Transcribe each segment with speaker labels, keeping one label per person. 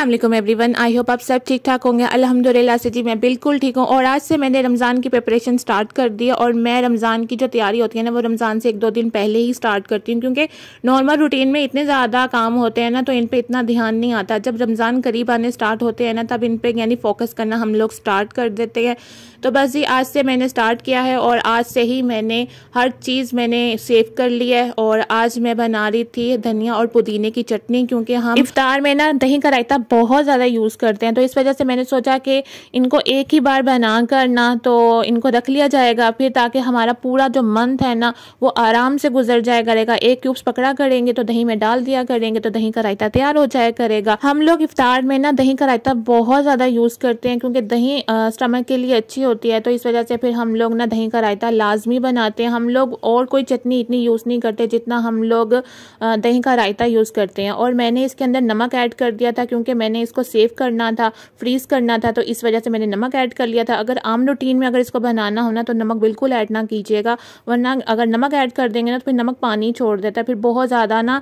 Speaker 1: Aslam everyone I hope आप सब ठीक ठाक होंगे अलहमदिल्ला से जी मैं बिल्कुल ठीक हूँ और आज से मैंने रमज़ान की प्रिपरेशन स्टार्ट कर दी है और मैं रमज़ान की जो तैयारी होती है ना वो रमज़ान से एक दो दिन पहले ही स्टार्ट करती हूँ क्योंकि नॉर्मल रूटीन में इतने ज़्यादा काम होते हैं ना तो इन पर इतना ध्यान नहीं आता जब रमज़ान करीब आने स्टार्ट होते हैं ना तब इन पर यानी फोकस करना हम लोग स्टार्ट कर देते हैं तो बस जी आज से मैंने स्टार्ट किया है और आज से ही मैंने हर चीज़ मैंने सेव कर ली है और आज मैं बना रही थी धनिया और पुदीने की चटनी क्योंकि हम इफ्तार में ना दही का रायता बहुत ज़्यादा यूज़ करते हैं तो इस वजह से मैंने सोचा कि इनको एक ही बार बना कर ना तो इनको रख लिया जाएगा फिर ताकि हमारा पूरा जो मंथ है ना वो आराम से गुजर जाया करेगा एक क्यूब्स पकड़ा करेंगे तो दही में डाल दिया करेंगे तो दही का रायता तैयार हो जाया करेगा हम लोग इफ्तार में ना दही का रायता बहुत ज़्यादा यूज़ करते हैं क्योंकि दही स्टमक के लिए अच्छी होती है तो इस वजह से फिर हम लोग ना दही का रायता लाजमी बनाते हैं हम लोग और कोई चटनी इतनी यूज़ नहीं करते जितना हम लोग दही का रायता यूज़ करते हैं और मैंने इसके अंदर नमक ऐड कर दिया था क्योंकि मैंने इसको सेव करना था फ्रीज़ करना था तो इस वजह से मैंने नमक ऐड कर लिया था अगर आम रूटीन में अगर इसको बनाना होना तो नमक बिल्कुल ऐड ना कीजिएगा वरना अगर नमक ऐड कर देंगे ना तो फिर नमक पानी छोड़ देता है फिर बहुत ज़्यादा ना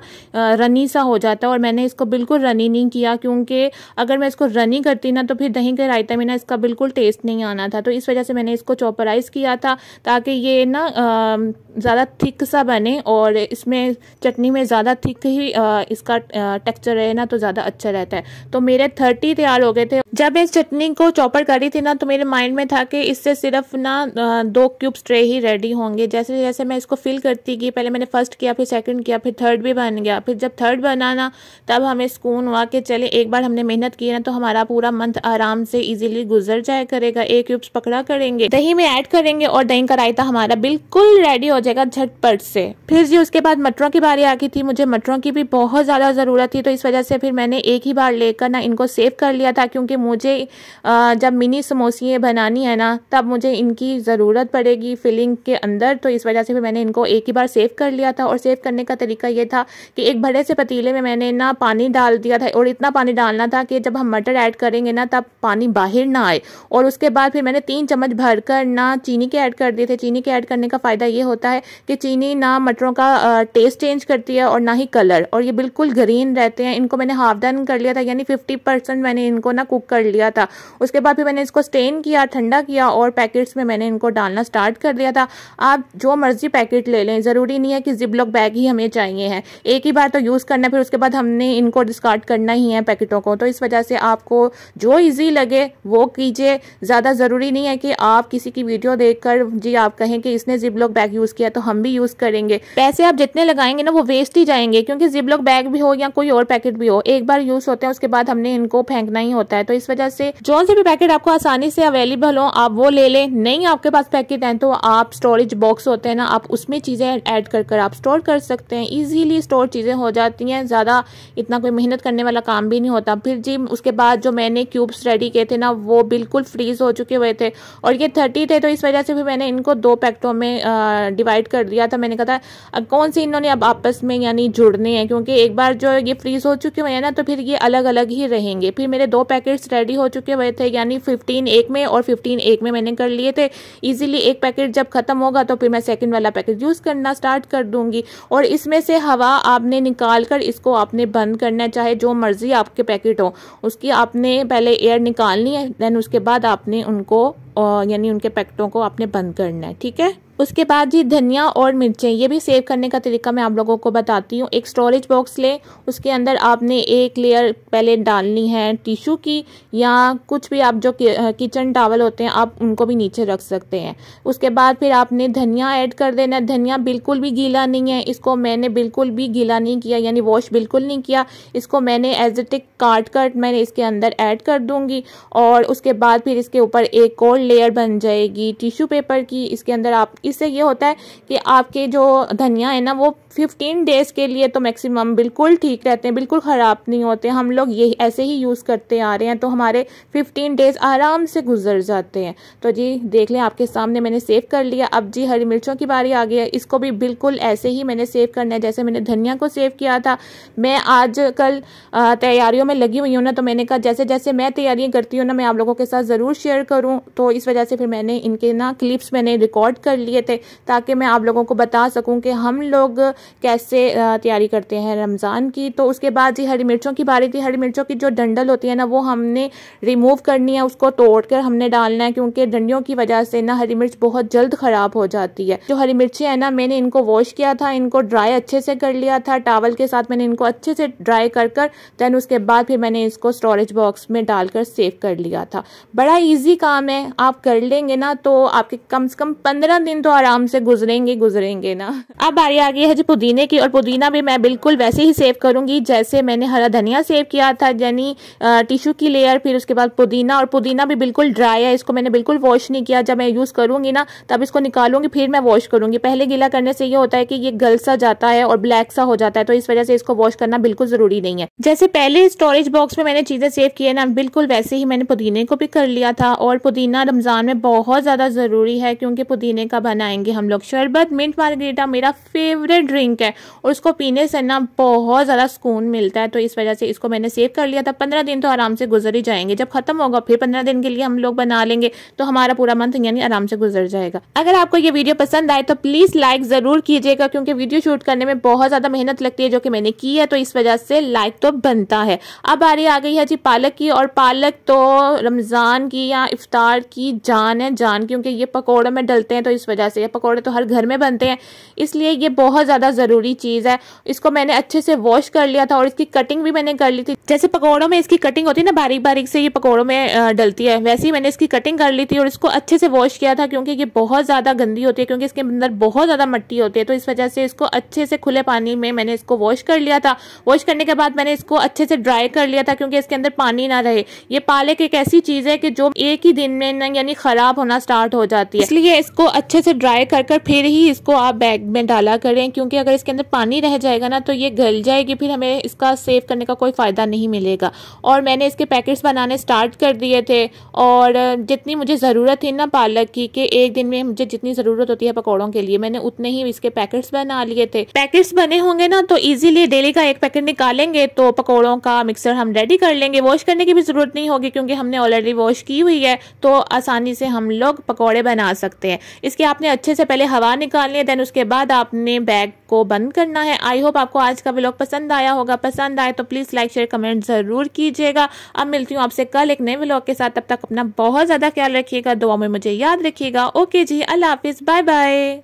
Speaker 1: रनी सा हो जाता है और मैंने इसको बिल्कुल रनी नहीं किया क्योंकि अगर मैं इसको रनी करती ना तो फिर दही के रायता में ना इसका बिल्कुल टेस्ट नहीं आना था तो इस वजह से मैंने इसको चॉपराइज़ किया था ताकि ये ना ज़्यादा थिक सा बने और इसमें चटनी में ज़्यादा थिक ही इसका टेक्सचर रहे ना तो ज़्यादा अच्छा रहता है तो मेरे थर्टी तैयार हो गए थे जब मैं चटनी को चॉपर करी थी ना तो मेरे माइंड में था कि इससे सिर्फ ना दो क्यूब्स ट्रे ही रेडी होंगे जैसे जैसे मैं इसको फिल करती गई पहले मैंने फर्स्ट किया फिर सेकंड किया फिर थर्ड भी बन गया फिर जब थर्ड बनाना तब हमें सुकून हुआ कि चले एक बार हमने मेहनत की ना तो हमारा पूरा मंथ आराम से ईजिली गुजर जाया करेगा एक क्यूब्स पकड़ा करेंगे दही में ऐड करेंगे और दही का रायता हमारा बिल्कुल रेडी हो जाएगा झटपट से फिर जी उसके बाद मटरों की बारी आ गई थी मुझे मटरों की भी बहुत ज़्यादा ज़रूरत थी तो इस वजह से फिर मैंने एक ही बार लेकर ना इनको सेव कर लिया था क्योंकि मुझे जब मिनी समोसियाँ बनानी है ना तब मुझे इनकी ज़रूरत पड़ेगी फिलिंग के अंदर तो इस वजह से फिर मैंने इनको एक ही बार सेव कर लिया था और सेव करने का तरीका ये था कि एक बड़े से पतीले में मैंने ना पानी डाल दिया था और इतना पानी डालना था कि जब हम मटर ऐड करेंगे ना तब पानी बाहर ना आए और उसके बाद फिर मैंने तीन चम्मच भर कर ना चीनी के ऐड कर दिए थे चीनी के ऐड करने का फ़ायदा ये होता है कि चीनी ना मटरों का टेस्ट चेंज करती है और ना ही कलर और ये बिल्कुल ग्रीन रहते हैं इनको मैंने हाफ डन कर लिया था यानी फिफ्टी मैंने इनको ना कुक कर कर लिया था उसके बाद फिर मैंने इसको स्टेन किया ठंडा किया और पैकेट्स में मैंने इनको डालना स्टार्ट कर दिया था आप जो मर्जी पैकेट ले लें ज़रूरी नहीं है कि जिप लॉक बैग ही हमें चाहिए है एक ही बार तो यूज़ करना फिर उसके बाद हमने इनको डिस्कार्ड करना ही है पैकेटों को तो इस वजह से आपको जो ईजी लगे वो कीजिए ज़्यादा ज़रूरी नहीं है कि आप किसी की वीडियो देखकर जी आप कहें कि इसने जिप लॉक बैग यूज़ किया तो हम भी यूज़ करेंगे पैसे आप जितने लगाएंगे ना वो वेस्ट ही जाएंगे क्योंकि जिप लॉक बैग भी हो या कोई और पैकेट भी हो एक बार यूज़ होते हैं उसके बाद हमने इनको फेंकना ही होता है तो इस वजह से जो से भी पैकेट आपको आसानी से अवेलेबल हो आप वो ले लें नहीं आपके पास पैकेट है तो आप स्टोरेज बॉक्स होते हैं ना आप उसमें चीज़ें ऐड कर कर आप स्टोर कर सकते हैं इजीली स्टोर चीज़ें हो जाती हैं ज़्यादा इतना कोई मेहनत करने वाला काम भी नहीं होता फिर जी उसके बाद जो मैंने क्यूब्स रेडी किए थे ना वो बिल्कुल फ्रीज हो चुके हुए थे और ये थर्टी थे तो इस वजह से फिर मैंने इनको दो पैकेटों में डिवाइड कर दिया था मैंने कहा था कौन से इन्होंने अब आपस में यानी जुड़ने हैं क्योंकि एक बार जो ये फ्रीज हो चुके हुए हैं ना तो फिर ये अलग अलग ही रहेंगे फिर मेरे दो पैकेट्स रेडी हो चुके हुए थे यानी फिफ्टीन एक में और फिफ्टीन एक में मैंने कर लिए थे ईजिली एक पैकेट जब ख़त्म होगा तो फिर मैं सेकेंड वाला पैकेट यूज़ करना स्टार्ट कर दूंगी और इसमें से हवा आपने निकाल कर इसको आपने बंद करना चाहे जो मर्ज़ी आपके पैकेट हो उसकी आपने पहले एयर निकालनी है देन उसके बाद आपने उनको यानी उनके पैकेटों को आपने बंद करना है ठीक है उसके बाद जी धनिया और मिर्चें ये भी सेव करने का तरीका मैं आप लोगों को बताती हूँ एक स्टोरेज बॉक्स लें उसके अंदर आपने एक लेयर पहले डालनी है टिशू की या कुछ भी आप जो किचन टावल होते हैं आप उनको भी नीचे रख सकते हैं उसके बाद फिर आपने धनिया ऐड कर देना धनिया बिल्कुल भी गीला नहीं है इसको मैंने बिल्कुल भी गीला नहीं किया यानी वॉश बिल्कुल नहीं किया इसको मैंने एज ए टिक काट कर मैंने इसके अंदर ऐड कर दूंगी और उसके बाद फिर इसके ऊपर एक और लेयर बन जाएगी टिशू पेपर की इसके अंदर आप इससे ये होता है कि आपके जो धनिया है ना वो फिफ्टीन डेज़ के लिए तो मैक्सिमम बिल्कुल ठीक रहते हैं बिल्कुल ख़राब नहीं होते हम लोग ये ऐसे ही यूज़ करते आ रहे हैं तो हमारे फिफ्टीन डेज़ आराम से गुजर जाते हैं तो जी देख लें आपके सामने मैंने सेव कर लिया अब जी हरी मिर्चों की बारी आ गई है इसको भी बिल्कुल ऐसे ही मैंने सेव करना है जैसे मैंने धनिया को सेव किया था मैं आज कल तैयारियों में लगी हुई हूँ ना तो मैंने कहा जैसे जैसे मैं तैयारियाँ करती हूँ ना मैं आप लोगों के साथ ज़रूर शेयर करूँ तो इस वजह से फिर मैंने इनके ना क्लिप्स मैंने रिकॉर्ड कर लिए थे ताकि मैं आप लोगों को बता सकूँ कि हम लोग कैसे तैयारी करते हैं रमज़ान की तो उसके बाद जी हरी मिर्चों की बारी थी हरी मिर्चों की जो डंडल होती है ना वो हमने रिमूव करनी है उसको तोड़ कर हमने डालना है क्योंकि डंडियों की वजह से ना हरी मिर्च बहुत जल्द ख़राब हो जाती है जो हरी मिर्ची है ना मैंने इनको वॉश किया था इनको ड्राई अच्छे से कर लिया था टावल के साथ मैंने इनको अच्छे से ड्राई कर कर देन उसके बाद फिर मैंने इसको स्टोरेज बॉक्स में डालकर सेव कर लिया था बड़ा ईजी काम है आप कर लेंगे ना तो आपके कम से कम पंद्रह दिन तो आराम से गुजरेंगे गुजरेंगे ना अब आ गई है जी पुदीने की और पुदीना भी मैं बिल्कुल वैसे ही सेव करूंगी जैसे मैंने हरा धनिया सेव किया था यानी टिश्यू की लेयर फिर उसके बाद पुदीना और पुदीना भी बिल्कुल ड्राई है इसको मैंने बिल्कुल वॉश नहीं किया जब मैं यूज़ करूंगी ना तब इसको निकालूंगी फिर मैं वॉश करूंगी पहले गीला करने से ये होता है कि ये गल सा जाता है और ब्लैक सा हो जाता है तो इस वजह से इसको वॉश करना बिल्कुल ज़रूरी नहीं है जैसे पहले स्टोरेज बॉक्स में मैंने चीज़ें सेव किए ना बिल्कुल वैसे ही मैंने पुदीने को भी कर लिया था और पुदीना रमज़ान में बहुत ज़्यादा ज़रूरी है क्योंकि पुदीने का बनाएंगे हम लोग शरबत मिंट मार्गेटा मेरा फेवरेट ड्रिंक है और उसको पीने से ना बहुत ज़्यादा सुकून मिलता है तो इस वजह से इसको मैंने सेव कर लिया था पंद्रह दिन तो आराम से गुजर ही जाएंगे जब खत्म होगा फिर पंद्रह दिन के लिए हम लोग बना लेंगे तो हमारा पूरा मंथ यानी आराम से गुजर जाएगा अगर आपको ये वीडियो पसंद आए तो प्लीज़ लाइक ज़रूर कीजिएगा क्योंकि वीडियो शूट करने में बहुत ज़्यादा मेहनत लगती है जो कि मैंने की है तो इस वजह से लाइक तो बनता है अब रही आ गई है जी पालक की और पालक तो रमज़ान की या इफ्तार की जान है जान क्योंकि ये पकौड़ों में डलते हैं तो इस वजह से ये पकौड़े तो हर घर में बनते हैं इसलिए ये बहुत ज़्यादा ज़्यादा ज़रूरी चीज़ है इसको मैंने अच्छे से वॉश कर लिया था और इसकी कटिंग भी मैंने कर ली थी जैसे पकौड़ों में इसकी कटिंग होती है ना बारीक बारीक से ये पकौड़ों में डलती है वैसे ही मैंने इसकी कटिंग कर ली थी और इसको अच्छे से वॉश किया था क्योंकि ये बहुत ज़्यादा गंदी होती है क्योंकि इसके अंदर बहुत ज़्यादा मट्टी होती है तो इस वजह से इसको अच्छे से खुले पानी में मैंने इसको वॉश कर लिया था वॉश करने के बाद मैंने इसको अच्छे से ड्राई कर लिया था क्योंकि इसके अंदर पानी ना रहे ये पालक एक ऐसी चीज़ है कि जो एक ही दिन में ना यानी ख़राब होना स्टार्ट हो जाती है इसलिए इसको अच्छे से ड्राई कर कर फिर ही इसको आप बैग में डाला करें क्योंकि अगर इसके अंदर पानी रह जाएगा ना तो ये गल जाएगी फिर हमें इसका सेव करने का कोई फ़ायदा नहीं मिलेगा और मैंने इसके पैकेट्स बनाने स्टार्ट कर दिए थे और जितनी मुझे ज़रूरत थी ना पालक की कि एक दिन में मुझे जितनी ज़रूरत होती है पकौड़ों के लिए मैंने उतने ही इसके पैकेट्स बना लिए थे पैकेट्स बने होंगे ना तो ईजिली डेली का एक पैकेट निकालेंगे तो पकौड़ों का मिक्सर हम रेडी कर लेंगे वॉश करने की भी ज़रूरत नहीं होगी क्योंकि हमने ऑलरेडी वॉश की हुई है तो आसानी से हम लोग पकौड़े बना सकते हैं इसके आपने अच्छे से पहले हवा निकालनी है देन उसके बाद आपने बैग को बंद करना है आई होप आपको आज का ब्लॉग पसंद आया होगा पसंद आए तो प्लीज़ लाइक शेयर कमेंट ज़रूर कीजिएगा अब मिलती हूँ आपसे कल एक नए ब्लॉग के साथ तब तक अपना बहुत ज़्यादा ख्याल रखिएगा दुआ में मुझे याद रखिएगा ओके जी अल्लाह हाफिज़ बाय बाय